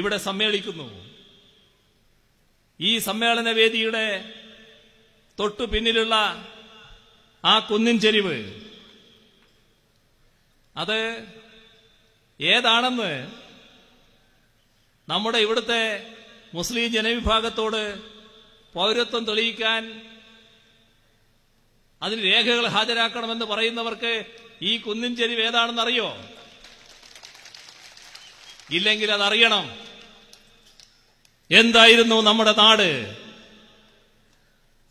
ഇവിടെ സമ്മേളിക്കുന്നു ഈ സമ്മേളന വേദിയുടെ തൊട്ടു പിന്നിലുള്ള ആ കുന്നിൻ ചെരിവ് അത് ഏതാണെന്ന് നമ്മുടെ ഇവിടുത്തെ മുസ്ലിം ജനവിഭാഗത്തോട് പൗരത്വം തെളിയിക്കാൻ അതിന് രേഖകൾ ഹാജരാക്കണമെന്ന് പറയുന്നവർക്ക് ഈ കുന്നിൻ ചെരിവ് ഏതാണെന്നറിയോ ഇല്ലെങ്കിൽ അതറിയണം എന്തായിരുന്നു നമ്മുടെ നാട്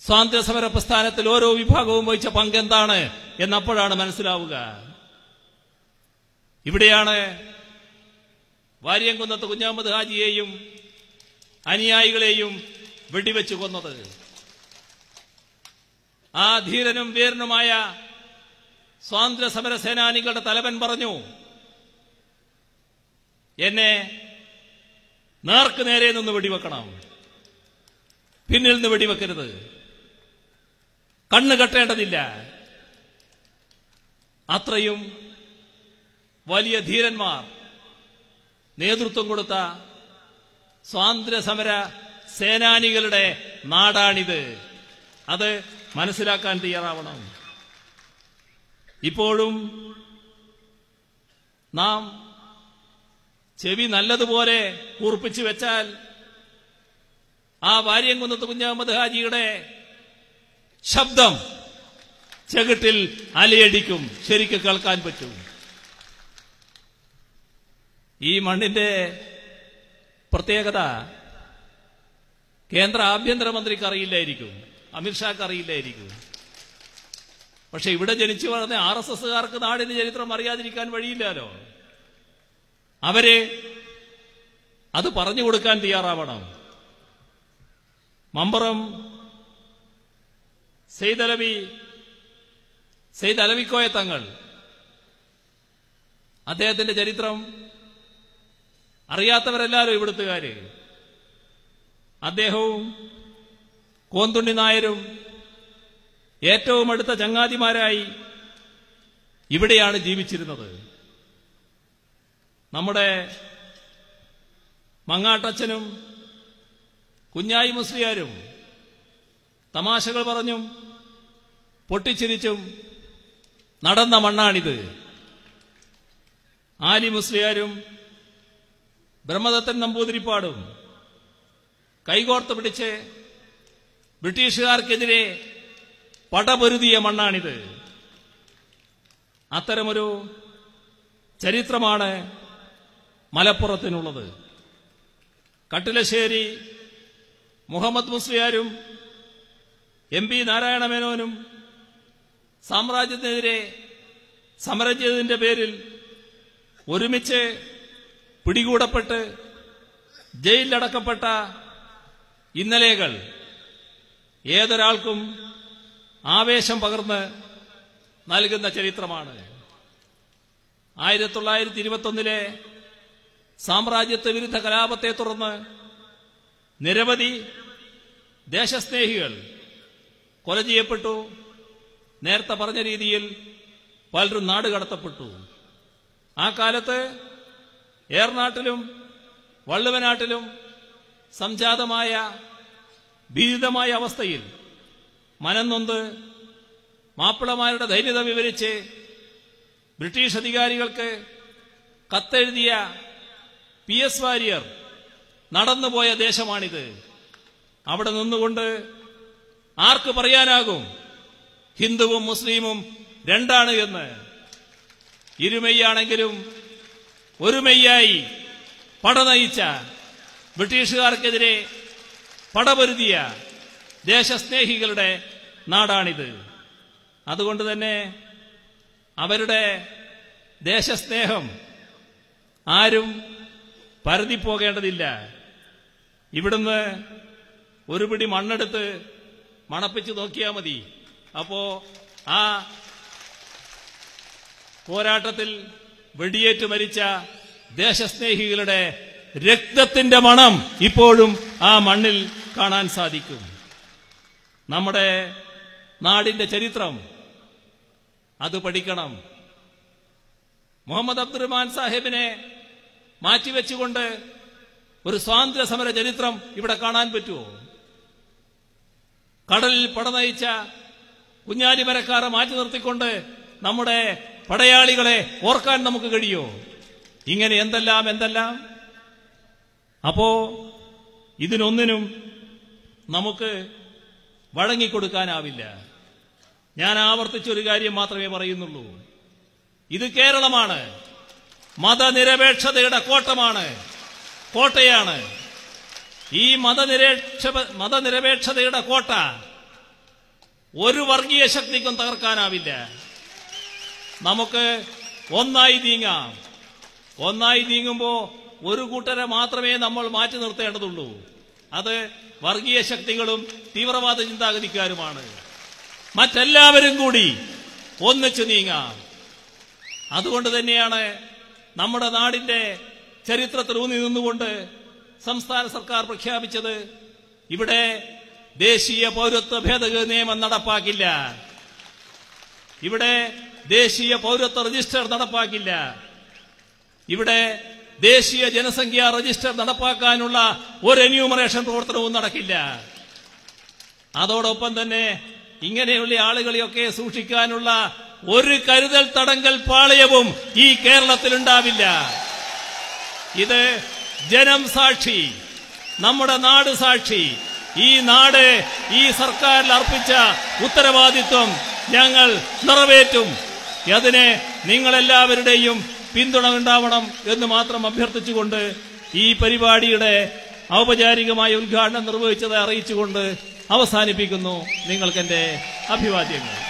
സ്വാതന്ത്ര്യസമര പ്രസ്ഥാനത്തിൽ ഓരോ വിഭാഗവും വഹിച്ച പങ്കെന്താണ് എന്നപ്പോഴാണ് മനസ്സിലാവുക ഇവിടെയാണ് വാര്യംകുന്നത്ത് കുഞ്ഞാമത് ഹാജിയെയും അനുയായികളെയും വെടിവെച്ച് കൊന്നത് ആ ധീരനും വീരനുമായ സ്വാതന്ത്ര്യ സമര സേനാനികളുടെ തലവൻ പറഞ്ഞു എന്നെ നേർക്ക് നേരെ നിന്ന് വെടിവെക്കണം പിന്നിൽ നിന്ന് വെടിവെക്കരുത് കണ്ണ് കെട്ടേണ്ടതില്ല അത്രയും വലിയ ധീരന്മാർ നേതൃത്വം കൊടുത്ത സ്വാതന്ത്ര്യ സമര സേനാനികളുടെ നാടാണിത് അത് മനസ്സിലാക്കാൻ തയ്യാറാവണം ഇപ്പോഴും നാം ചെവി നല്ലതുപോലെ കൂർപ്പിച്ചു വെച്ചാൽ ആ കുന്നത്ത് കുഞ്ഞഹമ്മദ് ഹാജിയുടെ ശബ്ദം ചെകിട്ടിൽ അലയടിക്കും ശരിക്കും കേൾക്കാൻ പറ്റും ഈ മണ്ണിന്റെ പ്രത്യേകത കേന്ദ്ര ആഭ്യന്തരമന്ത്രിക്ക് അറിയില്ലായിരിക്കും അമിത്ഷാക്ക് അറിയില്ലായിരിക്കും പക്ഷെ ഇവിടെ ജനിച്ചു വളർന്ന ആർ എസ് എസ്സുകാർക്ക് നാടിന്റെ ചരിത്രം അറിയാതിരിക്കാൻ വഴിയില്ലല്ലോ അവരെ അത് പറഞ്ഞു കൊടുക്കാൻ തയ്യാറാവണം മമ്പറം സെയ്ദ് അലവി സെയ്ദ് അലവിക്കോയ തങ്ങൾ അദ്ദേഹത്തിന്റെ ചരിത്രം അറിയാത്തവരെല്ലാവരും ഇവിടുത്തുകാര് അദ്ദേഹവും കോന്തുണ്ണി നായരും ഏറ്റവും അടുത്ത ചങ്ങാതിമാരായി ഇവിടെയാണ് ജീവിച്ചിരുന്നത് നമ്മുടെ മങ്ങാട്ടച്ചനും കുഞ്ഞായി മുസ്ലിയാരും തമാശകൾ പറഞ്ഞും പൊട്ടിച്ചിരിച്ചും നടന്ന മണ്ണാണിത് ആലി മുസ്ലിയാരും ബ്രഹ്മദത്തൻ നമ്പൂതിരിപ്പാടും കൈകോർത്ത് പിടിച്ച് ബ്രിട്ടീഷുകാർക്കെതിരെ പടപൊരുതിയ മണ്ണാണിത് അത്തരമൊരു ചരിത്രമാണ് മലപ്പുറത്തിനുള്ളത് കട്ടിലശ്ശേരി മുഹമ്മദ് മുസ്ലിയാരും എം പി നാരായണ മേനോനും സാമ്രാജ്യത്തിനെതിരെ സമരം ചെയ്തതിന്റെ പേരിൽ ഒരുമിച്ച് പിടികൂടപ്പെട്ട് ജയിലിലടക്കപ്പെട്ട ഇന്നലെകൾ ഏതൊരാൾക്കും ആവേശം പകർന്ന് നൽകുന്ന ചരിത്രമാണ് ആയിരത്തി തൊള്ളായിരത്തി ഇരുപത്തൊന്നിലെ സാമ്രാജ്യത്വ വിരുദ്ധ കലാപത്തെ തുടർന്ന് നിരവധി ദേശസ്നേഹികൾ കൊല ചെയ്യപ്പെട്ടു നേരത്തെ പറഞ്ഞ രീതിയിൽ പലരും നാട് കടത്തപ്പെട്ടു ആ കാലത്ത് ഏർനാട്ടിലും വള്ളുവനാട്ടിലും സംജാതമായ ഭീതിതമായ അവസ്ഥയിൽ മനന്നൊന്ത് മാപ്പിളമാരുടെ ധൈര്യത വിവരിച്ച് ബ്രിട്ടീഷ് അധികാരികൾക്ക് കത്തെഴുതിയ പി എസ് വാര്യർ നടന്നുപോയ ദേശമാണിത് അവിടെ നിന്നുകൊണ്ട് ആർക്ക് പറയാനാകും ഹിന്ദുവും മുസ്ലിമും രണ്ടാണ് എന്ന് ഇരുമയ്യാണെങ്കിലും ഒരുമയ്യായി പടനയിച്ച ബ്രിട്ടീഷുകാർക്കെതിരെ പടപൊരുതിയ ദേശസ്നേഹികളുടെ നാടാണിത് അതുകൊണ്ട് തന്നെ അവരുടെ ദേശസ്നേഹം ആരും പരതി പോകേണ്ടതില്ല ഇവിടുന്ന് ഒരു പിടി മണ്ണെടുത്ത് മണപ്പിച്ച് നോക്കിയാൽ മതി അപ്പോ ആ പോരാട്ടത്തിൽ വെടിയേറ്റ് മരിച്ച ദേശസ്നേഹികളുടെ രക്തത്തിന്റെ മണം ഇപ്പോഴും ആ മണ്ണിൽ കാണാൻ സാധിക്കും നമ്മുടെ നാടിന്റെ ചരിത്രം അത് പഠിക്കണം മുഹമ്മദ് അബ്ദുറഹ്മാൻ സാഹിബിനെ മാറ്റിവെച്ചുകൊണ്ട് ഒരു സ്വാതന്ത്ര്യ സമര ചരിത്രം ഇവിടെ കാണാൻ പറ്റുമോ കടലിൽ പടനയിച്ച കുഞ്ഞാലിമരക്കാരെ മാറ്റി നിർത്തിക്കൊണ്ട് നമ്മുടെ പടയാളികളെ ഓർക്കാൻ നമുക്ക് കഴിയോ ഇങ്ങനെ എന്തെല്ലാം എന്തെല്ലാം അപ്പോ ഇതിനൊന്നിനും നമുക്ക് വഴങ്ങിക്കൊടുക്കാനാവില്ല ഞാൻ ആവർത്തിച്ചൊരു കാര്യം മാത്രമേ പറയുന്നുള്ളൂ ഇത് കേരളമാണ് മതനിരപേക്ഷതയുടെ കോട്ടമാണ് കോട്ടയാണ് ഈ മതനിരപേക്ഷ മതനിരപേക്ഷതയുടെ കോട്ട ഒരു വർഗീയ ശക്തിക്കും തകർക്കാനാവില്ല നമുക്ക് ഒന്നായി നീങ്ങാം ഒന്നായി നീങ്ങുമ്പോൾ ഒരു കൂട്ടരെ മാത്രമേ നമ്മൾ മാറ്റി നിർത്തേണ്ടതുള്ളൂ അത് വർഗീയ ശക്തികളും തീവ്രവാദ ചിന്താഗതിക്കാരുമാണ് മറ്റെല്ലാവരും കൂടി ഒന്നിച്ചു നീങ്ങാം അതുകൊണ്ട് തന്നെയാണ് നമ്മുടെ നാടിന്റെ ചരിത്രത്തിൽ ഊന്നി നിന്നുകൊണ്ട് സംസ്ഥാന സർക്കാർ പ്രഖ്യാപിച്ചത് ഇവിടെ ദേശീയ പൗരത്വ ഭേദഗതി നിയമം നടപ്പാക്കില്ല ഇവിടെ ദേശീയ പൗരത്വ രജിസ്റ്റർ നടപ്പാക്കില്ല ഇവിടെ ദേശീയ ജനസംഖ്യാ രജിസ്റ്റർ നടപ്പാക്കാനുള്ള ഒരു എന്യൂമറേഷൻ പ്രവർത്തനവും നടക്കില്ല അതോടൊപ്പം തന്നെ ഇങ്ങനെയുള്ള ആളുകളെയൊക്കെ സൂക്ഷിക്കാനുള്ള ഒരു കരുതൽ തടങ്കൽ പാളയവും ഈ കേരളത്തിൽ ഉണ്ടാവില്ല ഇത് ജനം സാക്ഷി നമ്മുടെ നാട് സാക്ഷി ഈ നാട് ഈ സർക്കാരിൽ അർപ്പിച്ച ഉത്തരവാദിത്വം ഞങ്ങൾ നിറവേറ്റും അതിന് നിങ്ങളെല്ലാവരുടെയും പിന്തുണ ഉണ്ടാവണം എന്ന് മാത്രം അഭ്യർത്ഥിച്ചുകൊണ്ട് ഈ പരിപാടിയുടെ ഔപചാരികമായ ഉദ്ഘാടനം നിർവഹിച്ചത് അറിയിച്ചുകൊണ്ട് അവസാനിപ്പിക്കുന്നു നിങ്ങൾക്കെന്റെ അഭിവാദ്യങ്ങൾ